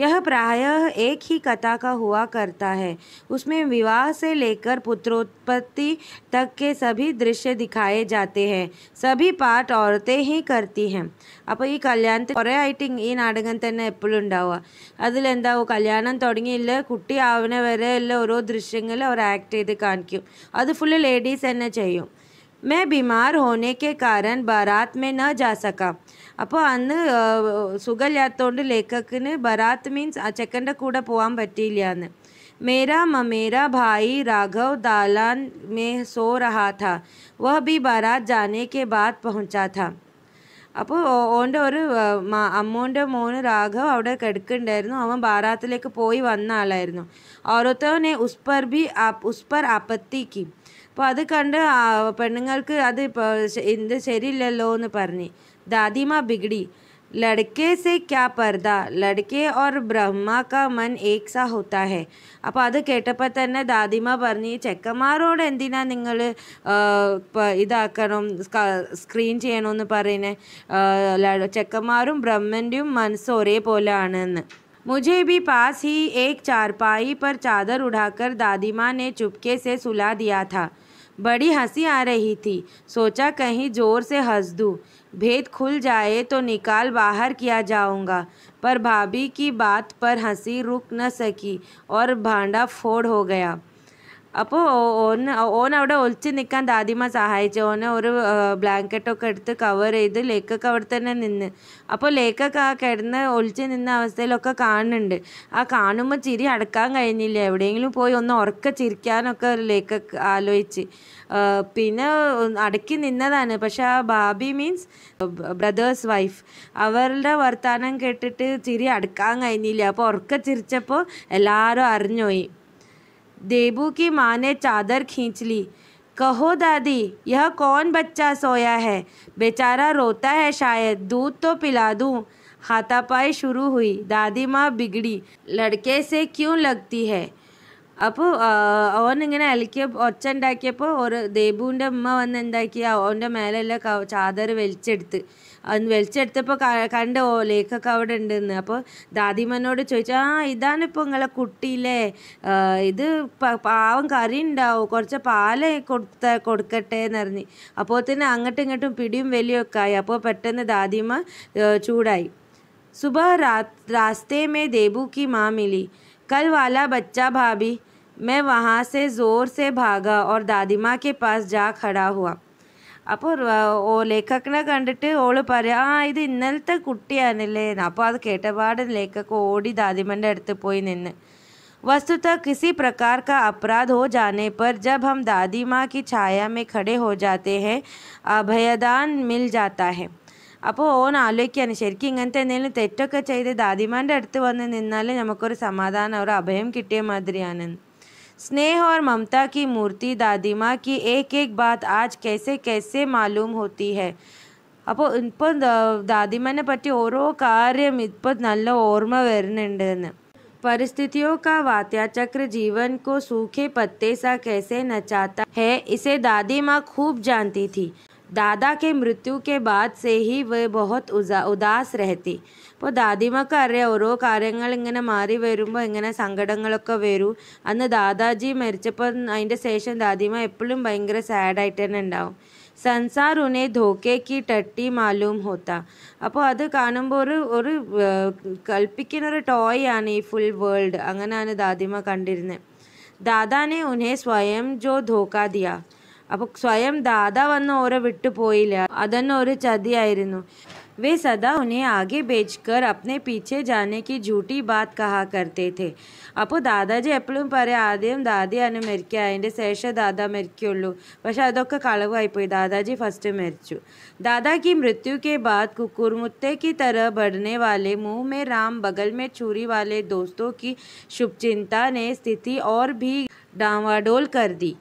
Speaker 1: यह प्रायः एक ही कथा का हुआ करता है उसमें विवाह से लेकर पुत्रोत्पत्ति तक के सभी दृश्य दिखाए जाते हैं सभी पाठ औरतें ही करती हैं अब ये कल्याण कुरे आईटिंग ई नाटक तेनालीव अलग कल्याण तुंगी कुटी आवने वे ओर दृश्य और आक्टे का अब फुल चाहिए मैं बीमार होने के कारण बारात में न जा सका అప్పుడు అన్న సుగ 利亚 తోండ్ లేకకిని బరాత్ మీన్స్ అ చకండ కూడ పోవాం పట్టిలియాను మేరా మ మేరా bhai రాఘవ దాలన్ మే సో రహా థ వహ భీ బరాత్ జానే కే బాద్ పహంచా థ అప్పుడు ఓండ ఓరు అమ్మోండ మోను రాఘవ అవడ కడుకుండైర్నో అవన్ బరాత్ లేకు పోయి వన్నాలైర్నో ఆరతనే ఉస్పర్ భీ ఆప్ ఉస్పర్ ఆపత్తి కీ ಅಪ ಅದ ಕಂಡು ಹೆಣ್ಣುಮಕ್ಕಳು ಅದೇ ಎಂತ ಸರಿಯಿಲ್ಲಲ್ಲೋ ಅನ್ನು parni ದಾದಿಮಾ बिगड़ी لڑಕೇಶೆ ಕ್ಯಾ ಪರದಾ لڑಕೇ ಔರ್ ಬ್ರಹ್ಮ ಕಾ ಮನ ಏಕ್ ಸಾ ಹೋತಾ ಹೈ ಅಪ ಅದ ಕೇಟಪ್ಪ ತನ್ನ ದಾದಿಮಾ parni ಚೆಕ್ಕಮಾರೋಡ ಎಂದಿನಾ ನಿಂಗಲು ಇದಾಕನ ಸ್ಕ್ರೀನ್ చేయನೋ ಅನ್ನು parine ಚೆಕ್ಕಮಾರೂ ಬ್ರಹ್ಮಂದಿಯ ಮನಸ ಓರೇಪೋಲಾನೆ ಮುಜೆಬಿ ಪಾಸಿ ಏಕ್ ಚಾರ್ಪಾಯಿ ಪರ ಚಾದರ್ ಉಡಾಕರ್ ದಾದಿಮಾ ನೇ চুপಕೇ ಸೇ ಸುಲಾ دیاತಾ बड़ी हंसी आ रही थी सोचा कहीं ज़ोर से हंस दूँ भेद खुल जाए तो निकाल बाहर किया जाऊंगा पर भाभी की बात पर हंसी रुक न सकी और भांडा फोड़ हो गया അപ്പോൾ ഓന് ഓൻ അവിടെ ഒളിച്ച് നിൽക്കാൻ ദാദിമ സഹായിച്ചു ഓനെ ഒരു ബ്ലാങ്കറ്റൊക്കെ എടുത്ത് കവർ ചെയ്ത് ലേക്കൊക്കെ അവിടെ തന്നെ നിന്ന് അപ്പോൾ ലേക്കൊക്കെ ആ കിടന്ന് ഒളിച്ച് നിന്ന അവസ്ഥയിലൊക്കെ കാണുന്നുണ്ട് ആ കാണുമ്പോൾ ചിരി അടക്കാൻ കഴിഞ്ഞില്ല എവിടെയെങ്കിലും പോയി ഒന്ന് ഉറക്ക ചിരിക്കാനൊക്കെ ലേക്കൊക്കെ ആലോചിച്ച് പിന്നെ അടക്കി നിന്നതാണ് പക്ഷെ ആ ബാബി മീൻസ് ബ്രദേഴ്സ് വൈഫ് അവരുടെ വർത്തമാനം കേട്ടിട്ട് ചിരി അടക്കാൻ കഴിഞ്ഞില്ല അപ്പോൾ ഉറക്ക ചിരിച്ചപ്പോൾ എല്ലാവരും അറിഞ്ഞുപോയി देबू की माँ ने चादर खींच ली कहो दादी यह कौन बच्चा सोया है बेचारा रोता है शायद दूध तो पिला दूँ हाथापाई शुरू हुई दादी माँ बिगड़ी लड़के से क्यों लगती है അപ്പോൾ और ഇലക്കിയ ഒച്ച ഉണ്ടാക്കിയപ്പോൾ ഒരു ദേബുവിൻ്റെ അമ്മ വന്ന് എന്താക്കി किया മേലെല്ലാം ചാദർ വലിച്ചെടുത്ത് അത് വലിച്ചെടുത്തപ്പോൾ കണ്ട ഓ ലേക്കൊക്കെ അവിടെ ഉണ്ടെന്ന് അപ്പോൾ ദാദിമനോട് ചോദിച്ചു ആ ഇതാണിപ്പോൾ നിങ്ങളെ കുട്ടിയില്ലേ ഇത് പാവം കറി ഉണ്ടാവും കുറച്ച് പാല് കൊടുത്ത കൊടുക്കട്ടെ എന്നറിഞ്ഞ് അപ്പോൾ തന്നെ അങ്ങോട്ടും ഇങ്ങോട്ടും പിടിയും വലിയൊക്കെ ആയി അപ്പോൾ പെട്ടെന്ന് ദാദിമ ചൂടായി സുബ रात रास्ते में देबू की കൽ मिली कल वाला बच्चा भाभी मैं സെ से ज़ोर से भागा और दादी ഹുവാ के पास जा खड़ा हुआ అప్పుడు ఓ లేక అక్కడ കണ്ടിട്ട് ഓള് പറ ఆ ఇది ഇന്നത്തെ കുട്ടിയാണല്ലേ അപ്പോൾ അത് കേട്ടപാടേ లేക്കക്ക് ഓടി दादीമ്മന്റെ അടുത്തേ പോയി നിന്നു വസ്തുത किसी प्रकार का अपराध हो जाने पर जब हम दादी मां की छाया में खड़े हो जाते हैं अभयदान मिल जाता है അപ്പോൾ ഓനെ ആലോചയാനെ ശരിക്കും ഇന്നത്തെ നേനെ തെറ്റൊക്കെ ചെയ്ത दादी मांന്റെ അടുത്ത് വന്ന് നിന്നാലെ നമുക്കൊരു સમાધાન ഔർ അഭയം കിട്ടിയേ മാദരിയാനന്ദം स्नेह और ममता की मूर्ति दादी माँ की एक एक बात आज कैसे कैसे मालूम होती है अब ഇപ്പോൾ दादी मैंने पटी കാര്യം ഇപ്പോൾ നല്ല ഓർമ്മ വരുന്നുണ്ടെന്ന് परिस्थितियों का वात्या चक्र जीवन को सूखे पत्ते सा कैसे नचाता है इसे दादी माँ खूब जानती थी दादा के मृत्यु के बाद से ही वह बहुत उदास रहती അപ്പോൾ ദാദിമാക്ക് അറിയാം ഓരോ കാര്യങ്ങൾ ഇങ്ങനെ മാറി വരുമ്പോൾ ഇങ്ങനെ സങ്കടങ്ങളൊക്കെ വരും അന്ന് ദാദാജി മരിച്ചപ്പോൾ അതിൻ്റെ ശേഷം ദാദിമ എപ്പോഴും ഭയങ്കര സാഡായിട്ട് തന്നെ ഉണ്ടാവും സൻസാർ ഉനെ ധോക്കേക്ക് ടട്ടി മാലൂം ഹോത്ത അപ്പോൾ അത് കാണുമ്പോൾ ഒരു ഒരു കൽപ്പിക്കുന്ന ഒരു ടോയ് ആണ് ഈ ഫുൾ വേൾഡ് അങ്ങനെയാണ് ദാദിമ കണ്ടിരുന്നത് ദാദാനെ ഉനെ സ്വയം ജോ ധോക്ക അപ്പോൾ സ്വയം ദാദ വന്ന് ഓരോ വിട്ടുപോയില്ല അതന്നെ ഒരു ചതിയായിരുന്നു वे सदा उन्हें आगे बेचकर अपने पीछे जाने की झूठी बात कहा करते थे അപ്പോൾ ദാദാജി എപ്പോഴും പറയും ആദ്യം ദാദിയാണ് മരിക്കുക അതിൻ്റെ शेष दादा മരിക്കുള്ളൂ पशे अद കളവായിപ്പോയി दादाजी फस्ट മരിച്ചു दादा की मृत्यु के बाद कुकुरमुत्ते की तरह बढ़ने वाले मुंह में राम बगल में छुरी वाले दोस्तों की शुभचिंता ने स्थिति और भी डावाडोल कर दी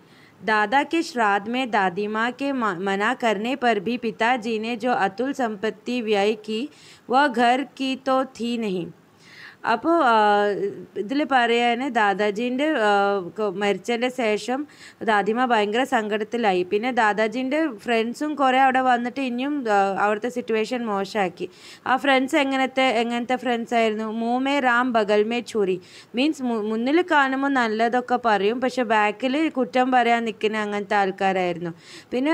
Speaker 1: दादा के श्राद्ध में दादी माँ के मना करने पर भी पिताजी ने जो अतुल संपत्ति व्यय की वह घर की तो थी नहीं അപ്പോൾ ഇതിൽ പറയാൻ ദാദാജീൻ്റെ മരിച്ചതിൻ്റെ ശേഷം ദാദിമ ഭയങ്കര സങ്കടത്തിലായി പിന്നെ ദാദാജീൻ്റെ ഫ്രണ്ട്സും കുറേ അവിടെ വന്നിട്ട് ഇനിയും അവിടുത്തെ സിറ്റുവേഷൻ മോശമാക്കി ആ ഫ്രണ്ട്സ് എങ്ങനത്തെ എങ്ങനത്തെ ഫ്രണ്ട്സ് ആയിരുന്നു മൂമേ റാം ബഗൽമേ ചൂരി മീൻസ് മുന്നിൽ കാണുമ്പോൾ നല്ലതൊക്കെ പറയും പക്ഷെ ബാക്കിൽ കുറ്റം പറയാൻ നിൽക്കുന്ന അങ്ങനത്തെ ആൾക്കാരായിരുന്നു പിന്നെ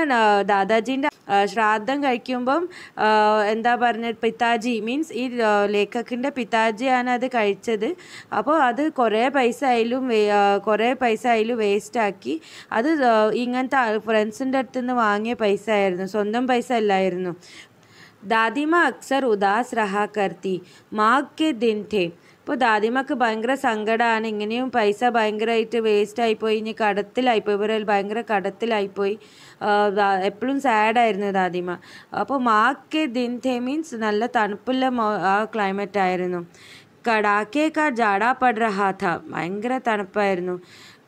Speaker 1: ദാദാജീൻ്റെ ശ്രാദ്ധം കഴിക്കുമ്പം എന്താ പറഞ്ഞ പിതാജി മീൻസ് ഈ ലേഖകിൻ്റെ പിതാജിയാണ് അത് കഴിച്ചത് അപ്പോൾ അത് കുറേ പൈസ ആയാലും കുറേ പൈസ ആയാലും വേസ്റ്റാക്കി അത് ഇങ്ങനത്തെ ഫ്രണ്ട്സിൻ്റെ അടുത്ത് നിന്ന് വാങ്ങിയ പൈസ ആയിരുന്നു സ്വന്തം പൈസ അല്ലായിരുന്നു ദാദിമ അക്സർ ഉദാസ് റഹ കർത്തി മാഗ് ദിൻ ഥേ ഇപ്പോൾ ദാദിമക്ക് ഭയങ്കര സങ്കടമാണ് ഇങ്ങനെയും പൈസ ഭയങ്കരമായിട്ട് വേസ്റ്റായിപ്പോയി ഇനി കടത്തിലായിപ്പോയി ഇവരെ ഭയങ്കര കടത്തിലായിപ്പോയി എപ്പോഴും സാഡായിരുന്നു ദാദിമ അപ്പോൾ മാക്ക് ദിൻ ഥേ മീൻസ് നല്ല തണുപ്പുള്ള ആ ക്ലൈമറ്റ് ആയിരുന്നു कड़ाके का जाड़ा पड़ रहा था भयंकर तड़पाയിരുന്നു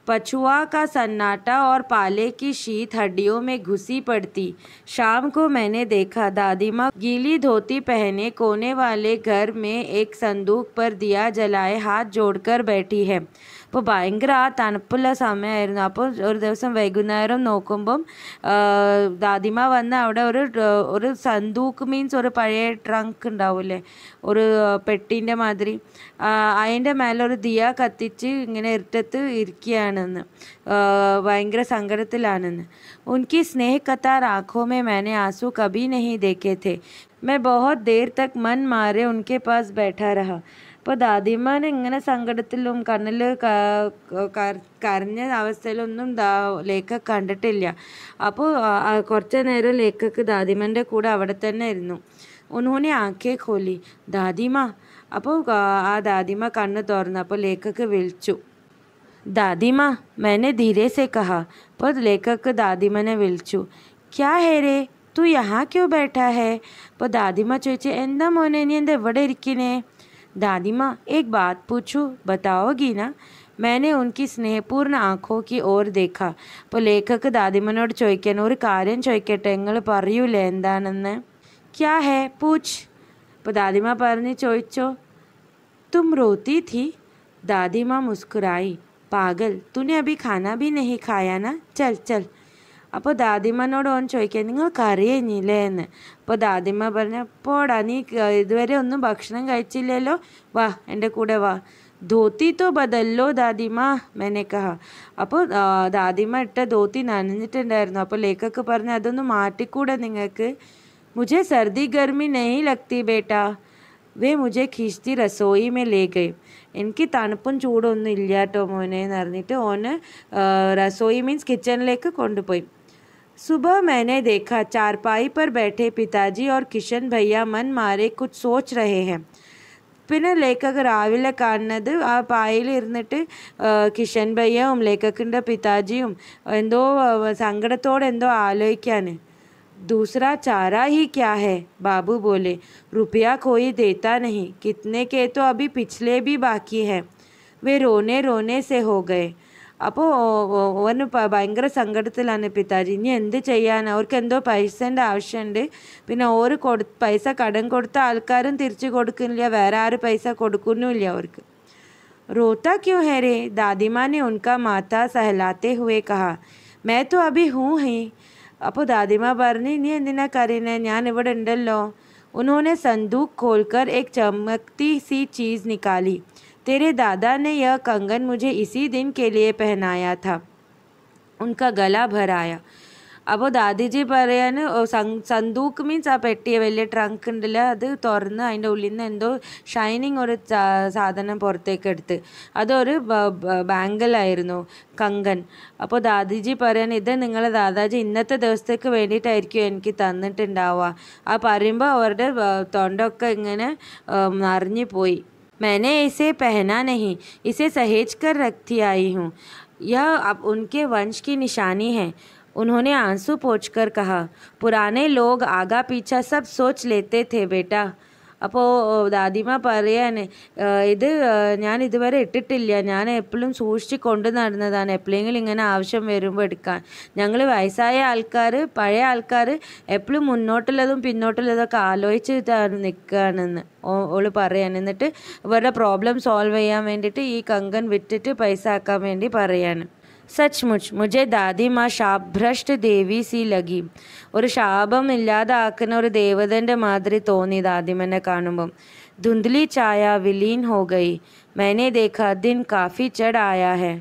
Speaker 1: पछुआ का सन्नाटा और पाले की शीत हड्डियों में घुसी पड़ती शाम को मैंने देखा दादी माँ गीली धोती पहने कोने वाले घर में एक संदूक पर दिया जलाए हाथ जोड़कर बैठी है അപ്പോൾ ഭയങ്കര ആ തണുപ്പുള്ള സമയമായിരുന്നു അപ്പോൾ ഒരു ദിവസം വൈകുന്നേരം നോക്കുമ്പം ദാദിമ വന്ന് അവിടെ ഒരു ഒരു സന്തൂക്ക് മീൻസ് ഒരു പഴയ ട്രങ്ക് ഉണ്ടാവില്ലേ ഒരു പെട്ടീൻ്റെ മാതിരി അതിൻ്റെ മേലെ ഒരു ദിയ കത്തിച്ച് ഇങ്ങനെ ഇരുട്ടത്ത് ഇരിക്കുകയാണെന്ന് ഭയങ്കര സങ്കടത്തിലാണെന്ന് ഉൻകി സ്നേഹക്കത്താർ ആഖോമേ മേനെ ആസു കഭി നഹി ദേക്കേ थे मैं बहुत देर तक मन मारे उनके पास बैठा रहा അപ്പോൾ ദാദിമാൻ എങ്ങനെ സങ്കടത്തിലും കണ്ണിൽ കരഞ്ഞ അവസ്ഥയിലൊന്നും ലേഖ കണ്ടിട്ടില്ല അപ്പോൾ കുറച്ച് നേരം ലേഖക്ക് ദാദിമാൻ്റെ കൂടെ അവിടെ തന്നെ ഇരുന്നു ഉന്നോനെ ആക്കേ കോലി ദാദിമ അപ്പോൾ ആ ദാദിമ കണ്ണ് തുറന്നു അപ്പോൾ ലേഖക്ക് വിളിച്ചു ദാദിമ മെനെ ധീരേസെ കഹ അപ്പോൾ ലേഖക്ക് ദാദിമനെ വിളിച്ചു ക്യാ ഹേരേ തു യഹാ ക്യൂ ബേട്ടാ ഹേ അപ്പോൾ ദാദിമ ചോദിച്ചു എന്താ മോനെ നീ എന്താ എവിടെ ഇരിക്കണേ दादी माँ एक बात पूछू बताओगी ना मैंने उनकी स्नेहपूर्ण आँखों की ओर देखा अब लेखक दादी दादीमोड़ चोकन और कार्यम चोकटे परूल क्या है पूछ दादी माँ पर चोचो तुम रोती थी दादी माँ मुस्कुराई पागल तूने अभी खाना भी नहीं खाया ना चल चल അപ്പോൾ ദാദിമ്മനോട് ഓൻ ചോദിക്കുക നിങ്ങൾക്ക് അറിയഞ്ഞില്ലേ എന്ന് അപ്പോൾ ദാദിമ്മ പറഞ്ഞ പോടാ നീ ഇതുവരെ ഒന്നും ഭക്ഷണം കഴിച്ചില്ലല്ലോ വാ എൻ്റെ കൂടെ വാ ധോത്തി തോ ബദല്ലോ ദാദിമ മെനെ അപ്പോൾ ദാദിമ ഇട്ട ധോത്തി നനഞ്ഞിട്ടുണ്ടായിരുന്നു അപ്പോൾ ലേഖക്ക് പറഞ്ഞു അതൊന്ന് മാറ്റിക്കൂടെ നിങ്ങൾക്ക് മുജെ സർദി ഗർമി നെയ് ലക്തി ബേട്ടാ വേ മുജെ ഖീഷ്തി റസോയിമേ ലേ ഗയും എനിക്ക് തണുപ്പും ചൂടൊന്നും ഇല്ലാട്ടോ മോനെ എന്ന് പറഞ്ഞിട്ട് ഓന് റസോയി മീൻസ് കിച്ചണിലേക്ക് കൊണ്ടുപോയി सुबह मैंने देखा चारपाई पर बैठे पिताजी और किशन भैया मन मारे कुछ सोच रहे हैं പിന്നെ ലേഖകർ രാവിലെ കാണുന്നത് ആ പായയിൽ ഇരുന്നിട്ട് കിഷൻ ഭയ്യവും ലേഖകൻ്റെ പിതാജിയും എന്തോ സങ്കടത്തോടെ എന്തോ ആലോചിക്കാൻ दूसरा चारा ही क्या है बाबू बोले रुपया कोई देता नहीं कितने के तो अभी पिछले भी बाकी हैं वे रोने रोने से हो गए ಅಪೋ ವನ್ನು ಬೈಂಗರೆ ಸಂಕಟದ ಅನಿಪಿತಾರಿ ಇನಿ ಎಂತೆ ಚಯನ ಅವರ್ಕೆ ಎಂತೋ ಪೈಸಂದ ಆವಶ್ಯಂತೆ ಪಿನ್ನ ಓರು ಕೊಡ್ ಪೈಸಾ ಕಡಂ ಕೊಡ್ತಾ ಆಲ್ಕಾರಂ ತಿರ್ಚಿ ಕೊಡ್ಕಿಲ್ಲ ವೇರಾರು ಪೈಸಾ ಕೊಡ್ಕುನೂ ಇಲ್ಲ ಅವರ್ಕೆ ರೋತಾ ಕ್ಯೋ ಹರೆ ದಾದಿಮಾನೆ unka ಮಾತಾ سہಲاتے ہوئے કહಾ ಮೈ ತೋ ಅಬಿ ಹೂ ಹೈ ಅಪೋ ದಾದಿಮಾ ಬರ್ನಿ ಇನಿ ಎನ್ನ ಕರೀನೆ ನಾನು ಇವಡೆ ಇಂದಲ್ಲೋ ಉನೋನೆ ಸಂಧೂಖ್ ಖೋಲ್ಕರ್ ಏಕ್ ಚಮಕತಿ ಸಿ ಚೀಜ್ ನಿಕಾಲಿ तेरे दादा ने यह कंगन मुझे इसी दिन के लिए पहनाया था उनका गला भर आया അപ്പോൾ ദാദിജി പറയാൻ സന്ദൂക്ക് മീൻസ് ആ പെട്ടി വലിയ ട്രങ്ക് ഉണ്ടല്ലോ അത് തുറന്ന് അതിൻ്റെ ഉള്ളിൽ നിന്ന് എന്തോ ഷൈനിങ് ഒരു സാധനം പുറത്തേക്ക് എടുത്ത് അതൊരു ബാങ്കിലായിരുന്നു കങ്കൻ അപ്പോൾ ദാദിജി പറയാൻ ഇത് നിങ്ങളെ ദാദാജി ഇന്നത്തെ ദിവസത്തേക്ക് വേണ്ടിയിട്ടായിരിക്കും എനിക്ക് തന്നിട്ടുണ്ടാവുക ആ പറയുമ്പോൾ അവരുടെ തൊണ്ടൊക്കെ ഇങ്ങനെ നിറഞ്ഞു പോയി मैंने इसे पहना नहीं इसे सहेज कर रखती आई हूँ यह अब उनके वंश की निशानी है उन्होंने आंसू पोंछकर कहा पुराने लोग आगा पीछा सब सोच लेते थे बेटा അപ്പോൾ ദാദിമ പറയാണ് ഇത് ഞാൻ ഇതുവരെ ഇട്ടിട്ടില്ല ഞാൻ എപ്പോഴും സൂക്ഷിച്ച് കൊണ്ട് നടന്നതാണ് എപ്പോഴെങ്കിലും ഇങ്ങനെ ആവശ്യം വരുമ്പോൾ എടുക്കാൻ ഞങ്ങൾ വയസ്സായ ആൾക്കാർ പഴയ ആൾക്കാർ എപ്പോഴും മുന്നോട്ടുള്ളതും പിന്നോട്ടുള്ളതൊക്കെ ആലോചിച്ച് നിൽക്കുകയാണെന്ന് ഓള് പറയാൻ എന്നിട്ട് ഇവരുടെ പ്രോബ്ലം സോൾവ് ചെയ്യാൻ വേണ്ടിയിട്ട് ഈ കങ്കൺ വിറ്റിട്ട് പൈസ ആക്കാൻ വേണ്ടി പറയാണ് सचमुच मुझे दादी माँ शाप भ्रष्ट देवी सी लगी और इलाद आकन और देवदंड मादरी तोनी दादीम का धुंधली चाया विलीन हो गई मैंने देखा दिन काफ़ी चढ़ आया है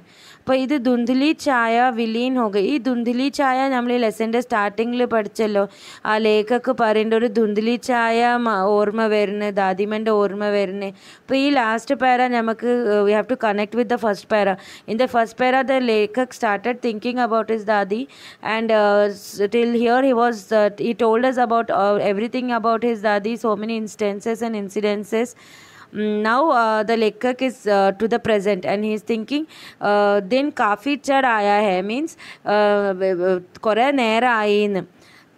Speaker 1: അപ്പോൾ ഇത് ധുന്ധുലി ചായ വിലീൻ ഹോക ഈ ധുന്ധുലി ചായ നമ്മൾ ഈ ലെസൻ്റെ സ്റ്റാർട്ടിങ്ങിൽ പഠിച്ചല്ലോ ആ ലേഖക്ക് പറയേണ്ട ഒരു ധുന്ധുലി ചായ ഓർമ്മ വരുന്നത് ദാദിമൻ്റെ ഓർമ്മ വരുന്നത് അപ്പോൾ ഈ ലാസ്റ്റ് പാര നമുക്ക് we have to connect with the first para in the first para the lekhak started thinking about is dadi and till here he was ഈ told us about everything about his dadi so many instances and incidences now the lekhak is to the present and he is thinking दिन काफ़ी चढ़ आया है means uh, कुरे नहर आइन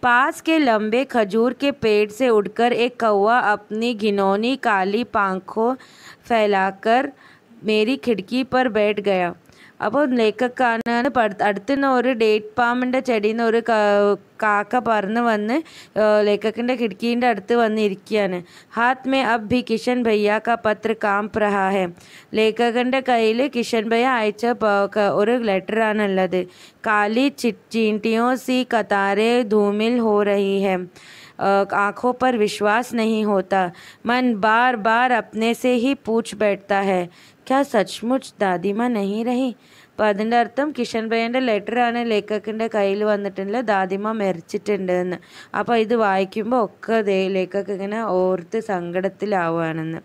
Speaker 1: पास के लंबे खजूर के पेड़ से उड़कर एक कौवा अपनी घिनौनी काली पांखों फैलाकर मेरी खिड़की पर बैठ गया अब लेक अड़ोर डेट पामि चेड़ी और वन लेखकि खिड़की वन हाथ में अब भी किशन भैया का पत्र काम रहा है लेखक कई किशन भैया अयच और लेटर काली चींटियों सी कतारे धूमिल हो रही है आँखों पर विश्वास नहीं होता मन बार बार अपने से ही पूछ बैठता है क्या सचमुच दादी माँ नहीं रही അപ്പം അതിൻ്റെ അർത്ഥം കിഷൻ ലെറ്റർ ലെറ്ററാണ് ലേഖക്കിൻ്റെ കയ്യിൽ വന്നിട്ടുള്ളത് ദാദിമ മരിച്ചിട്ടുണ്ട് എന്ന് അപ്പോൾ ഇത് വായിക്കുമ്പോൾ ഒക്കെ ലേഖക്ക് ഇങ്ങനെ ഓർത്ത് സങ്കടത്തിലാവുകയാണെന്ന്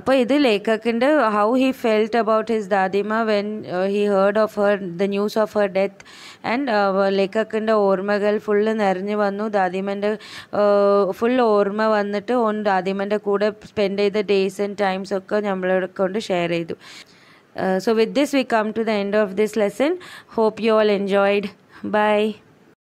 Speaker 1: അപ്പോൾ ഇത് ലേഖക്കിൻ്റെ how he felt about his dadima when he heard of her the news of her death and ലേഖക്കിൻ്റെ ഓർമ്മകൾ ഫുള്ള് നിറഞ്ഞു വന്നു ദാദിമൻ്റെ ഫുൾ uh, ഓർമ്മ വന്നിട്ട് ഓൺ ദാദിമൻ്റെ കൂടെ സ്പെൻഡ് ചെയ്ത ഡേയ്സ് ആൻഡ് ടൈംസ് ഒക്കെ നമ്മളെ കൊണ്ട് ഷെയർ ചെയ്തു Uh, so with this we come to the end of this lesson. Hope you all enjoyed. Bye.